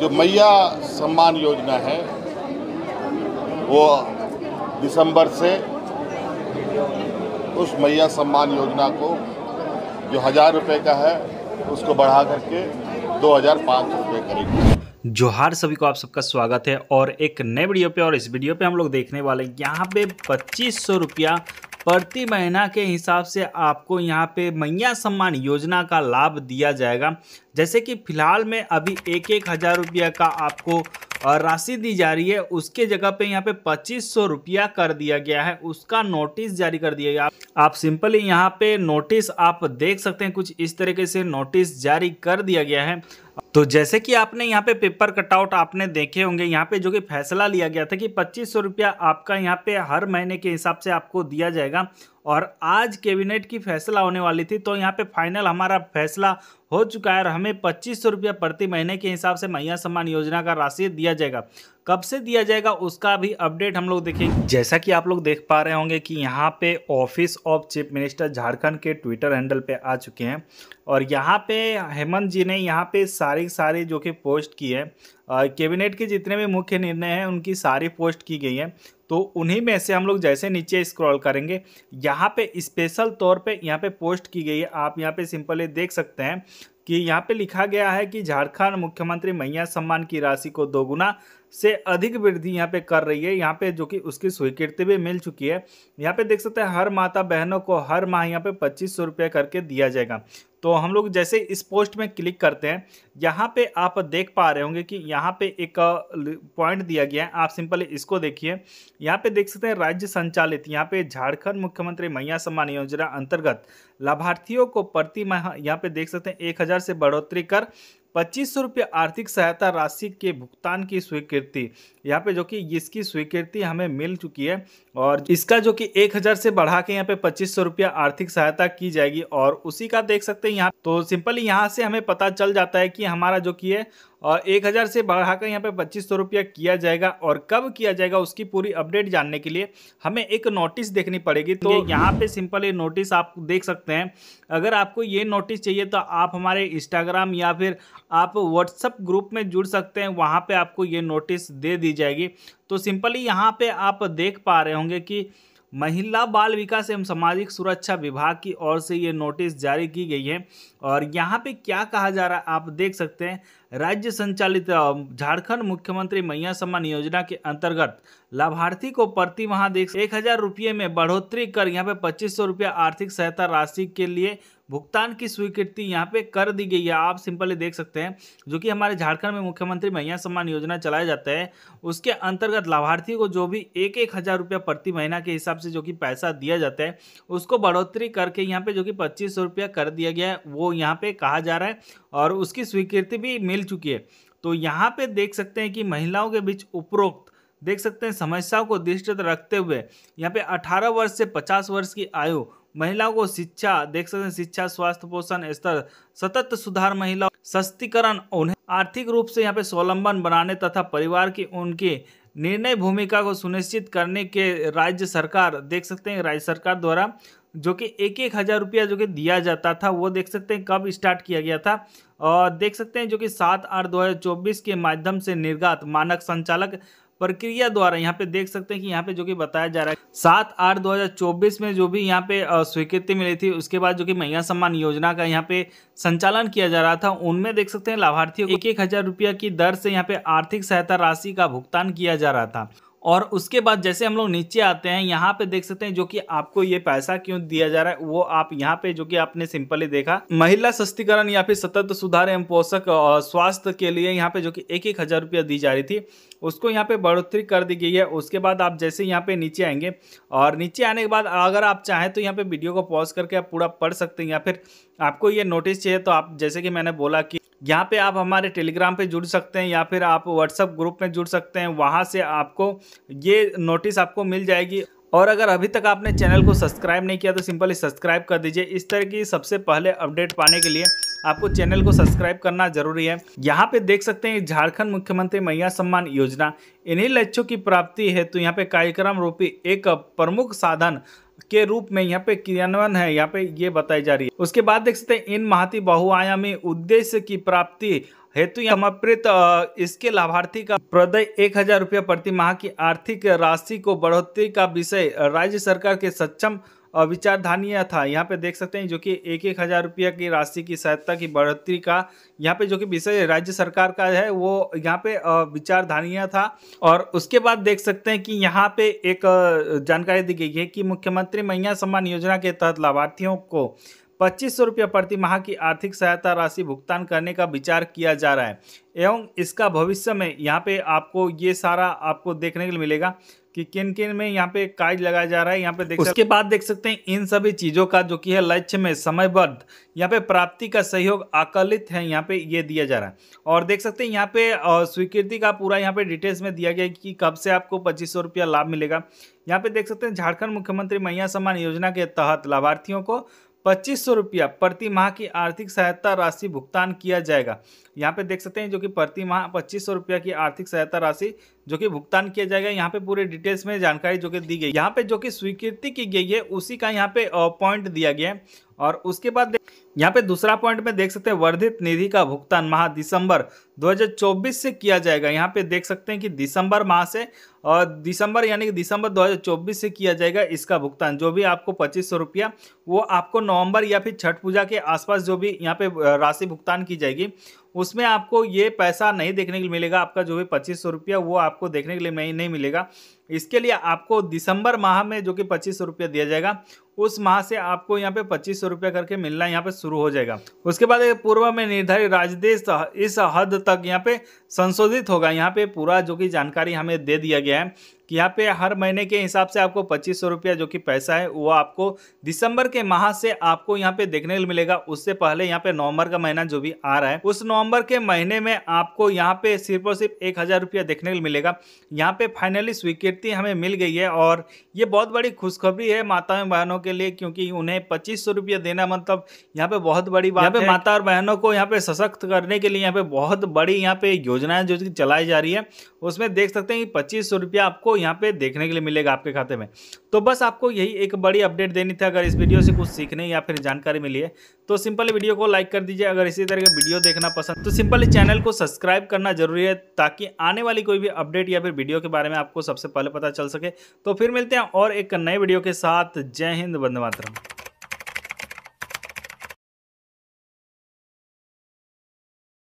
जो मैया सम्मान योजना है वो दिसंबर से उस मैया सम्मान योजना को जो हज़ार रुपये का है उसको बढ़ा करके दो हज़ार पाँच रुपये करेगी जोहार सभी को आप सबका स्वागत है और एक नए वीडियो पे और इस वीडियो पे हम लोग देखने वाले हैं यहाँ पे पच्चीस सौ रुपया प्रति महीना के हिसाब से आपको यहाँ पे मैया सम्मान योजना का लाभ दिया जाएगा जैसे कि फिलहाल में अभी एक एक हज़ार रुपया का आपको राशि दी जा रही है उसके जगह पे यहाँ पे पच्चीस सौ रुपया कर दिया गया है उसका नोटिस जारी कर दिया गया आप सिंपली यहाँ पे नोटिस आप देख सकते हैं कुछ इस तरीके से नोटिस जारी कर दिया गया है तो जैसे कि आपने यहाँ पे पेपर कटआउट आपने देखे होंगे यहाँ पे जो कि फैसला लिया गया था कि पच्चीस सौ रुपया आपका यहाँ पे हर महीने के हिसाब से आपको दिया जाएगा और आज कैबिनेट की फैसला होने वाली थी तो यहाँ पे फाइनल हमारा फैसला हो चुका है और हमें पच्चीस सौ रुपया प्रति महीने के हिसाब से मैया सम्मान योजना का राशि दिया जाएगा कब से दिया जाएगा उसका भी अपडेट हम लोग देखेंगे जैसा कि आप लोग देख पा रहे होंगे कि यहाँ पे office of chief minister Jharkhand के ट्विटर हैंडल पे आ चुके हैं और यहाँ पे हेमंत जी ने यहाँ पे सारी सारी जो कि पोस्ट की है कैबिनेट के जितने भी मुख्य निर्णय हैं उनकी सारी पोस्ट की गई है तो उन्हीं में से हम लोग जैसे नीचे स्क्रॉल करेंगे यहाँ पे स्पेशल तौर पे यहाँ पे पोस्ट की गई है आप यहाँ पे सिंपली देख सकते हैं कि यहाँ पे लिखा गया है कि झारखंड मुख्यमंत्री मैया सम्मान की राशि को दोगुना से अधिक वृद्धि यहाँ पे कर रही है यहाँ पे जो कि उसकी स्वीकृति भी मिल चुकी है यहाँ पे देख सकते हैं हर माता बहनों को हर माह यहाँ पे पच्चीस सौ रुपये करके दिया जाएगा तो हम लोग जैसे इस पोस्ट में क्लिक करते हैं यहाँ पे आप देख पा रहे होंगे कि यहाँ पे एक पॉइंट दिया गया है आप सिंपल इसको देखिए यहाँ पे देख सकते हैं राज्य संचालित यहाँ पे झारखंड मुख्यमंत्री मैया सम्मान योजना अंतर्गत लाभार्थियों को प्रति माह यहाँ पे देख सकते हैं एक हज़ार से बढ़ोतरी कर पच्चीस सौ रुपये आर्थिक सहायता राशि के भुगतान की स्वीकृति यहाँ पे जो कि इसकी स्वीकृति हमें मिल चुकी है और इसका जो कि एक हज़ार से बढ़ा के यहाँ पे पच्चीस सौ रुपया आर्थिक सहायता की जाएगी और उसी का देख सकते हैं यहाँ तो सिंपली यहाँ से हमें पता चल जाता है कि हमारा जो कि है और एक हज़ार से बढ़ाकर यहाँ पे पच्चीस सौ रुपया किया जाएगा और कब किया जाएगा उसकी पूरी अपडेट जानने के लिए हमें एक नोटिस देखनी पड़ेगी तो यहाँ पे सिंपल ये नोटिस आप देख सकते हैं अगर आपको ये नोटिस चाहिए तो आप हमारे इंस्टाग्राम या फिर आप व्हाट्सअप ग्रुप में जुड़ सकते हैं वहाँ पर आपको ये नोटिस दे दी जाएगी तो सिंपली यहाँ पर आप देख पा रहे होंगे कि महिला बाल विकास एवं सामाजिक सुरक्षा विभाग की ओर से ये नोटिस जारी की गई है और यहाँ पे क्या कहा जा रहा है आप देख सकते हैं राज्य संचालित झारखंड मुख्यमंत्री मैया सम्मान योजना के अंतर्गत लाभार्थी को प्रति माह देख एक हज़ार रुपये में बढ़ोतरी कर यहाँ पे पच्चीस सौ रुपया आर्थिक सहायता राशि के लिए भुगतान की स्वीकृति यहाँ पे कर दी गई है आप सिंपली देख सकते हैं जो कि हमारे झारखंड में मुख्यमंत्री महिला सम्मान योजना चलाया जाता है उसके अंतर्गत लाभार्थी को जो भी एक एक हज़ार रुपया प्रति महीना के हिसाब से जो कि पैसा दिया जाता है उसको बढ़ोतरी करके यहाँ पे जो कि पच्चीस सौ रुपया कर दिया गया है वो यहाँ पे कहा जा रहा है और उसकी स्वीकृति भी मिल चुकी है तो यहाँ पे देख सकते हैं कि महिलाओं के बीच उपरोक्त देख सकते हैं समस्याओं को दृष्टि रखते हुए यहाँ पे 18 वर्ष से 50 वर्ष की आयु महिलाओं को शिक्षा देख सकते हैं शिक्षा स्वास्थ्य पोषण स्तर सतत सुधार महिला सस्तीकरण उन्हें आर्थिक रूप से यहाँ पे स्वलंबन बनाने तथा परिवार की उनकी निर्णय भूमिका को सुनिश्चित करने के राज्य सरकार देख सकते हैं राज्य सरकार द्वारा जो कि एक एक हज़ार रुपया जो कि दिया जाता था वो देख सकते हैं कब स्टार्ट किया गया था और देख सकते हैं जो कि सात आठ दो हज़ार चौबीस के माध्यम से निर्गत मानक संचालक प्रक्रिया द्वारा यहाँ पे देख सकते हैं कि यहाँ पे जो कि बताया जा रहा है सात आठ 2024 में जो भी यहाँ पे स्वीकृति मिली थी उसके बाद जो कि महिला सम्मान योजना का यहाँ पे संचालन किया जा रहा था उनमें देख सकते हैं लाभार्थियों को एक एक हजार रुपया की दर से यहाँ पे आर्थिक सहायता राशि का भुगतान किया जा रहा था और उसके बाद जैसे हम लोग नीचे आते हैं यहाँ पे देख सकते हैं जो कि आपको ये पैसा क्यों दिया जा रहा है वो आप यहाँ पे जो कि आपने सिंपली देखा महिला सस्तीकरण या फिर सतत सुधार एवं पोषक स्वास्थ्य के लिए यहाँ पे जो कि एक एक हजार रुपया दी जा रही थी उसको यहाँ पे बढ़ोतरी कर दी गई है उसके बाद आप जैसे यहाँ पे नीचे आएंगे और नीचे आने के बाद अगर आप चाहें तो यहाँ पे वीडियो को पॉज करके आप पूरा पढ़ सकते हैं या फिर आपको ये नोटिस चाहिए तो आप जैसे कि मैंने बोला कि यहाँ पे आप हमारे टेलीग्राम पे जुड़ सकते हैं या फिर आप व्हाट्सएप ग्रुप में जुड़ सकते हैं वहाँ से आपको ये नोटिस आपको मिल जाएगी और अगर अभी तक आपने चैनल को सब्सक्राइब नहीं किया तो सिंपली सब्सक्राइब कर दीजिए इस तरह की सबसे पहले अपडेट पाने के लिए आपको चैनल को सब्सक्राइब करना जरूरी है यहाँ पे देख सकते हैं झारखंड मुख्यमंत्री मैया सम्मान योजना इन्हीं लक्ष्यों की प्राप्ति है तो यहाँ पे कार्यक्रम रूपी एक प्रमुख साधन के रूप में यहाँ पे क्रियान्वयन है यहाँ पे ये बताई जा रही है उसके बाद देख सकते हैं इन महाती बहुआयामी उद्देश्य की प्राप्ति हेतु समर्पित इसके लाभार्थी का प्रदय एक हजार रुपया प्रति माह की आर्थिक राशि को बढ़ोतरी का विषय राज्य सरकार के सक्षम विचारधानीय था यहाँ पे देख सकते हैं जो कि एक एक हज़ार रुपया की राशि की सहायता की बढ़ोतरी का यहाँ पे जो कि विषय राज्य सरकार का है वो यहाँ पे विचारधानीय था और उसके बाद देख सकते हैं कि यहाँ पे एक जानकारी दी गई है कि मुख्यमंत्री महिला सम्मान योजना के तहत लाभार्थियों को पच्चीस सौ रुपये प्रति माह की आर्थिक सहायता राशि भुगतान करने का विचार किया जा रहा है एवं इसका भविष्य में यहाँ पे आपको ये सारा आपको देखने के लिए मिलेगा कि किन किन में यहाँ पे काज लगाया जा रहा है यहाँ पे देख उसके बाद देख सकते हैं इन सभी चीज़ों का जो कि है लक्ष्य में समयबद्ध यहाँ पे प्राप्ति का सहयोग आकलित है यहाँ पे ये दिया जा रहा है और देख सकते हैं यहाँ पे स्वीकृति का पूरा यहाँ पे डिटेल्स में दिया गया कि कब से आपको पच्चीस सौ लाभ मिलेगा यहाँ पे देख सकते हैं झारखंड मुख्यमंत्री मैया सम्मान योजना के तहत लाभार्थियों को पच्चीस सौ रुपया प्रति माह की आर्थिक सहायता राशि भुगतान किया जाएगा यहाँ पे देख सकते हैं जो कि प्रति माह पच्चीस सौ रुपया की आर्थिक सहायता राशि जो कि भुगतान किया जाएगा यहाँ पे पूरे डिटेल्स में जानकारी जो कि दी गई यहाँ पे जो कि स्वीकृति की गई है उसी का यहाँ पे पॉइंट दिया गया है और उसके बाद यहाँ पे दूसरा पॉइंट में देख सकते हैं वर्धित निधि का भुगतान माह दिसंबर 2024 से किया जाएगा यहाँ पे देख सकते हैं कि दिसंबर माह से और दिसंबर यानी कि दिसंबर 2024 से किया जाएगा इसका भुगतान जो भी आपको पच्चीस सौ रुपया वो आपको नवंबर या फिर छठ पूजा के आसपास जो भी यहाँ पे राशि भुगतान की जाएगी उसमें आपको ये पैसा नहीं देखने के लिए मिलेगा आपका जो भी पच्चीस सौ रुपया वो आपको देखने के लिए नहीं नहीं मिलेगा इसके लिए आपको दिसंबर माह में जो कि पच्चीस सौ रुपया दिया जाएगा उस माह से आपको यहाँ पे पच्चीस सौ रुपया करके मिलना यहाँ पे शुरू हो जाएगा उसके बाद पूर्व में निर्धारित राजदेश तो इस हद तक यहाँ पे संशोधित होगा यहाँ पे पूरा जो कि जानकारी हमें दे दिया गया है कि यहाँ पे हर महीने के हिसाब से आपको पच्चीस सौ रुपया जो कि पैसा है वो आपको दिसंबर के माह से आपको यहाँ पे देखने को मिलेगा उससे पहले यहाँ पे नवंबर का महीना जो भी आ रहा है उस नवंबर के महीने में आपको यहाँ पे सिर्फ और सिर्फ एक हज़ार रुपया देखने को मिलेगा यहाँ पे फाइनली स्वीकृति हमें मिल गई है और ये बहुत बड़ी खुशखबरी है माता और बहनों के लिए क्योंकि उन्हें पच्चीस सौ रुपया देना मतलब यहाँ पे बहुत बड़ी बात है माता और बहनों को यहाँ पे सशक्त करने के लिए यहाँ पे बहुत बड़ी यहाँ पे योजनाएं जो चलाई जा रही है उसमें देख सकते हैं कि पच्चीस सौ रुपया आपको यहाँ पे देखने के लिए मिलेगा आपके खाते में तो बस आपको यही एक बड़ी अपडेट देनी थी अगर इस वीडियो से कुछ सीखने या फिर जानकारी मिली है तो सिंपल वीडियो को लाइक कर दीजिए अगर इसी तरह का वीडियो देखना पसंद तो सिंपल चैनल को सब्सक्राइब करना जरूरी है ताकि आने वाली कोई भी अपडेट या फिर वीडियो के बारे में आपको सबसे पहले पता चल सके तो फिर मिलते हैं और एक नए वीडियो के साथ जय हिंद बंद मातरम